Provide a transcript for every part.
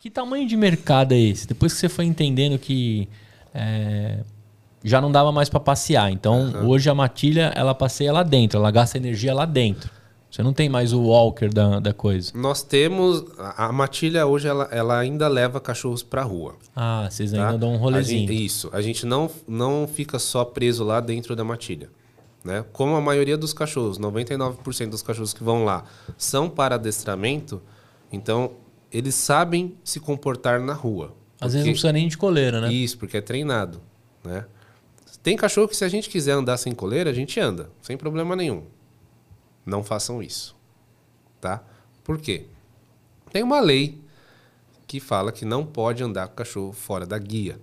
Que tamanho de mercado é esse? Depois que você foi entendendo que é, já não dava mais para passear. Então, uhum. hoje a matilha, ela passeia lá dentro, ela gasta energia lá dentro. Você não tem mais o walker da, da coisa. Nós temos. A matilha hoje ela, ela ainda leva cachorros para rua. Ah, vocês ainda tá? dão um rolezinho. A gente, isso. A gente não, não fica só preso lá dentro da matilha. Né? Como a maioria dos cachorros, 99% dos cachorros que vão lá são para adestramento, então eles sabem se comportar na rua. Às porque... vezes não precisa nem de coleira, né? Isso, porque é treinado, né? Tem cachorro que se a gente quiser andar sem coleira, a gente anda, sem problema nenhum. Não façam isso, tá? Por quê? Tem uma lei que fala que não pode andar com o cachorro fora da guia,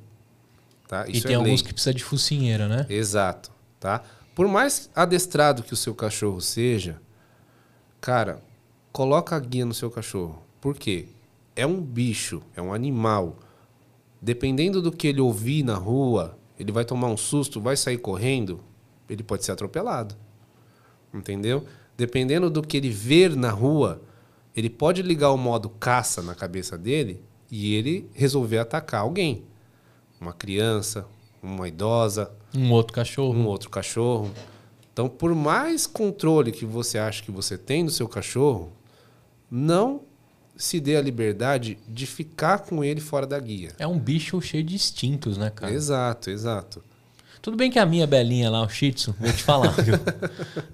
tá? Isso e tem é alguns lei. que precisa de focinheira, né? Exato, tá? Por mais adestrado que o seu cachorro seja, cara, coloca a guia no seu cachorro. Por quê? é um bicho, é um animal. Dependendo do que ele ouvir na rua, ele vai tomar um susto, vai sair correndo, ele pode ser atropelado. Entendeu? Dependendo do que ele ver na rua, ele pode ligar o modo caça na cabeça dele e ele resolver atacar alguém. Uma criança, uma idosa. Um outro cachorro. Um outro cachorro. Então, por mais controle que você acha que você tem do seu cachorro, não se dê a liberdade de ficar com ele fora da guia. É um bicho cheio de instintos, né, cara? Exato, exato. Tudo bem que a minha belinha lá, o Shih Tzu, vou te falar, viu?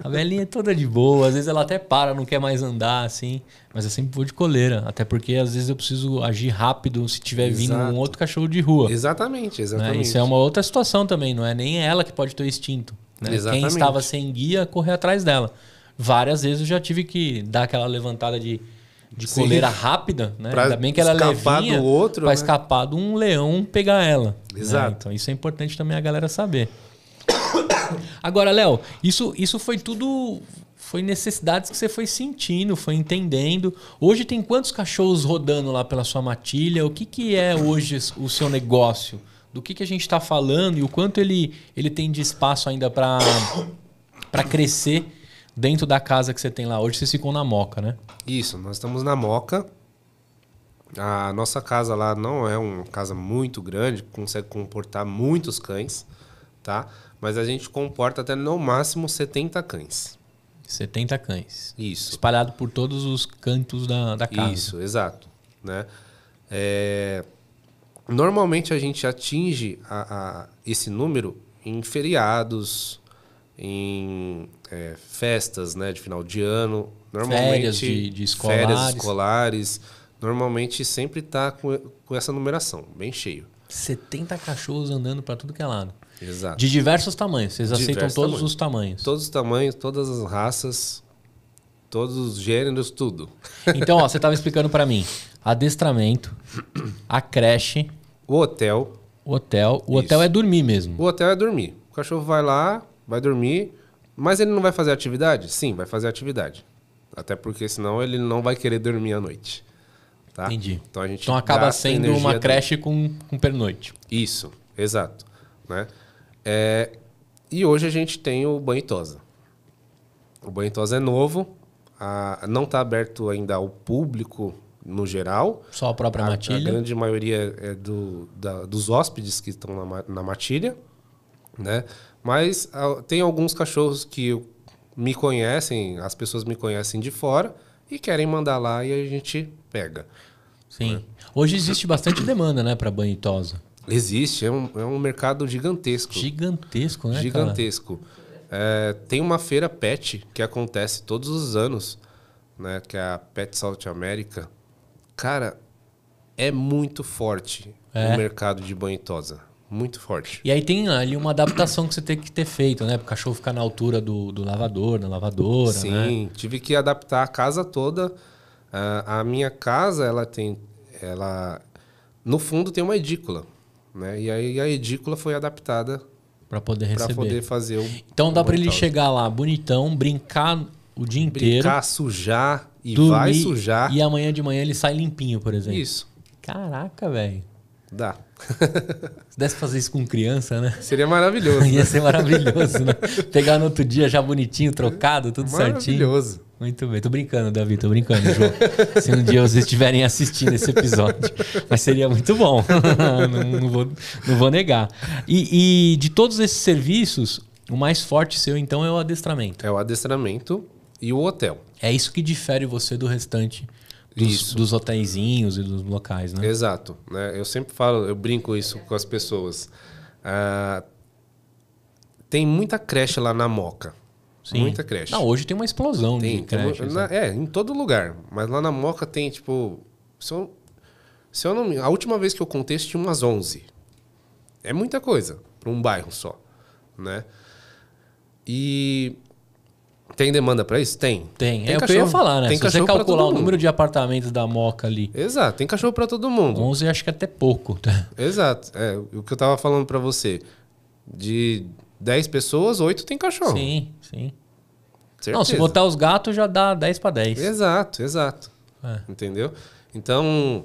a belinha é toda de boa, às vezes ela até para, não quer mais andar, assim. Mas eu sempre vou de coleira, até porque às vezes eu preciso agir rápido se tiver Exato. vindo um outro cachorro de rua. Exatamente, né? exatamente. Né? Isso é uma outra situação também, não é nem ela que pode ter o instinto. Né? Quem estava sem guia, correr atrás dela. Várias vezes eu já tive que dar aquela levantada de de Sim. coleira rápida, né? Pra Ainda bem que ela é levinha do outro, para né? escapar de um leão pegar ela. Né? Exato. Né? Então isso é importante também a galera saber. Agora, Léo, isso isso foi tudo foi necessidades que você foi sentindo, foi entendendo. Hoje tem quantos cachorros rodando lá pela sua matilha? O que, que é hoje o seu negócio? Do que, que a gente está falando e o quanto ele, ele tem de espaço ainda para crescer dentro da casa que você tem lá hoje, vocês ficam na Moca, né? Isso, nós estamos na Moca. A nossa casa lá não é uma casa muito grande, consegue comportar muitos cães, tá? Mas a gente comporta até no máximo 70 cães. 70 cães. Isso. Espalhado por todos os cantos da, da casa. Isso, exato. Né? É... Normalmente a gente atinge a, a esse número em feriados, em é, festas né, de final de ano, normalmente férias de, de escolares. Férias escolares, normalmente sempre está com, com essa numeração, bem cheio. 70 cachorros andando para tudo que é lado. Exato. De diversos tamanhos, vocês Diversos aceitam todos tamanhos. os tamanhos. Todos os tamanhos, todas as raças, todos os gêneros, tudo. Então, ó, você estava explicando para mim, adestramento, a creche, O hotel, o hotel, o hotel é dormir mesmo. o hotel é dormir. O cachorro vai lá, vai dormir, mas ele não vai fazer atividade? Sim, vai fazer atividade. Até porque senão ele não vai querer dormir à noite. Tá? Entendi. Então, a gente então acaba sendo uma creche com, com pernoite. Isso, exato. Né? É... e hoje a gente tem o Banitosa. O Banitosa é novo, a... não está aberto ainda ao público no geral. Só a própria a, matilha? A grande maioria é do, da, dos hóspedes que estão na, na matilha né? Mas ah, tem alguns cachorros que me conhecem, as pessoas me conhecem de fora e querem mandar lá e a gente pega. Sim. Né? Hoje existe bastante demanda, né, para banho e tosa. Existe, é um, é um mercado gigantesco. Gigantesco, né? Gigantesco. É, tem uma feira pet que acontece todos os anos, né? Que é a Pet South America. Cara, é muito forte é. o mercado de banho e tosa. Muito forte. E aí tem ali uma adaptação que você tem que ter feito, né? Para o cachorro ficar na altura do, do lavador, na lavadora. Sim, né? tive que adaptar a casa toda. Uh, a minha casa, ela tem. ela No fundo tem uma edícula. Né? E aí a edícula foi adaptada. Para poder receber. Para poder fazer o. Então dá para ele chegar lá bonitão, brincar o dia inteiro. Brincar, sujar e dormir, vai sujar. E amanhã de manhã ele sai limpinho, por exemplo. Isso. Caraca, velho. Dá. Se desse fazer isso com criança, né? Seria maravilhoso. Ia né? ser maravilhoso, né? Pegar no outro dia já bonitinho, trocado, tudo maravilhoso. certinho. Maravilhoso. Muito bem. Tô brincando, Davi, tô brincando, João. Se um dia vocês estiverem assistindo esse episódio. Mas seria muito bom. não, não, vou, não vou negar. E, e de todos esses serviços, o mais forte seu, então, é o adestramento. É o adestramento e o hotel. É isso que difere você do restante dos, dos hotéisinhos e dos locais, né? Exato. Né? Eu sempre falo, eu brinco isso com as pessoas. Ah, tem muita creche lá na Moca. Sim. Muita creche. Não, hoje tem uma explosão tem, de creche. Tem, né? na, é, em todo lugar. Mas lá na Moca tem, tipo... Se eu, se eu não, a última vez que eu contei, tinha umas 11. É muita coisa para um bairro só, né? E tem demanda para isso? Tem. Tem. tem é cachorro. o que eu ia falar, né? Tem Se você calcular o número de apartamentos da Moca ali. Exato, tem cachorro para todo mundo. 11 acho que até pouco. Tá? Exato. É, o que eu tava falando para você. De 10 pessoas, 8 tem cachorro. Sim, sim. Certeza. Não, se botar os gatos já dá 10 para 10. Exato, exato. É. Entendeu? Então,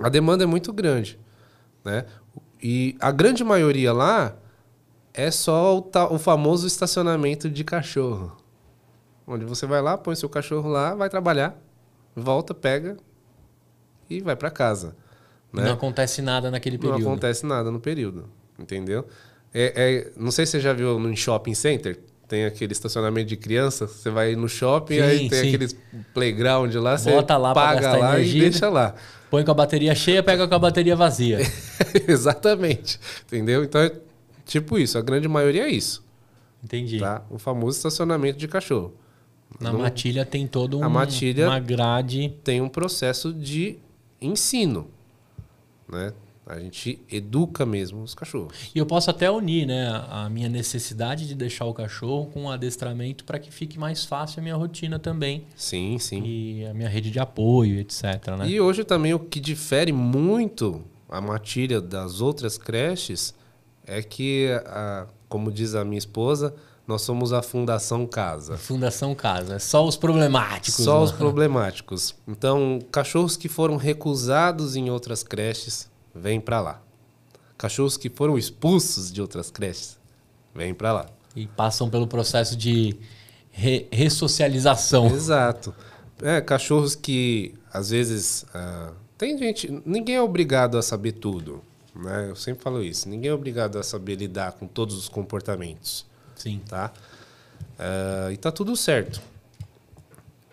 a demanda é muito grande, né? E a grande maioria lá é só o, o famoso estacionamento de cachorro. Onde você vai lá, põe seu cachorro lá, vai trabalhar, volta, pega e vai para casa. Né? Não acontece nada naquele período. Não acontece nada no período, entendeu? É, é, não sei se você já viu no shopping center, tem aquele estacionamento de criança, você vai no shopping, sim, aí tem sim. aqueles playground lá, você Bota lá paga lá energia, e deixa lá. Põe com a bateria cheia, pega com a bateria vazia. Exatamente, entendeu? Então Tipo isso, a grande maioria é isso. Entendi. Tá? O famoso estacionamento de cachorro. Na matilha tem todo um, a matilha uma grade. Tem um processo de ensino. Né? A gente educa mesmo os cachorros. E eu posso até unir né, a minha necessidade de deixar o cachorro com o adestramento para que fique mais fácil a minha rotina também. Sim, sim. E a minha rede de apoio, etc. Né? E hoje também o que difere muito a matilha das outras creches é que, a, como diz a minha esposa, nós somos a Fundação Casa. Fundação Casa, é só os problemáticos. Só mano. os né? problemáticos. Então, cachorros que foram recusados em outras creches, vêm para lá. Cachorros que foram expulsos de outras creches, vêm para lá. E passam pelo processo de re ressocialização. Exato. É, cachorros que, às vezes, uh, tem gente. Ninguém é obrigado a saber tudo. Né? Eu sempre falo isso. Ninguém é obrigado a saber lidar com todos os comportamentos. Sim. Tá? Uh, e tá tudo certo.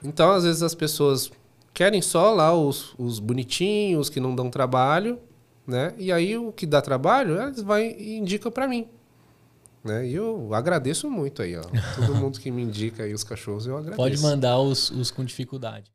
Então, às vezes, as pessoas querem só lá os, os bonitinhos que não dão trabalho, né? E aí o que dá trabalho, eles vai e indica para mim. Né? E eu agradeço muito aí, ó. Todo mundo que me indica aí os cachorros, eu agradeço. Pode mandar os, os com dificuldade.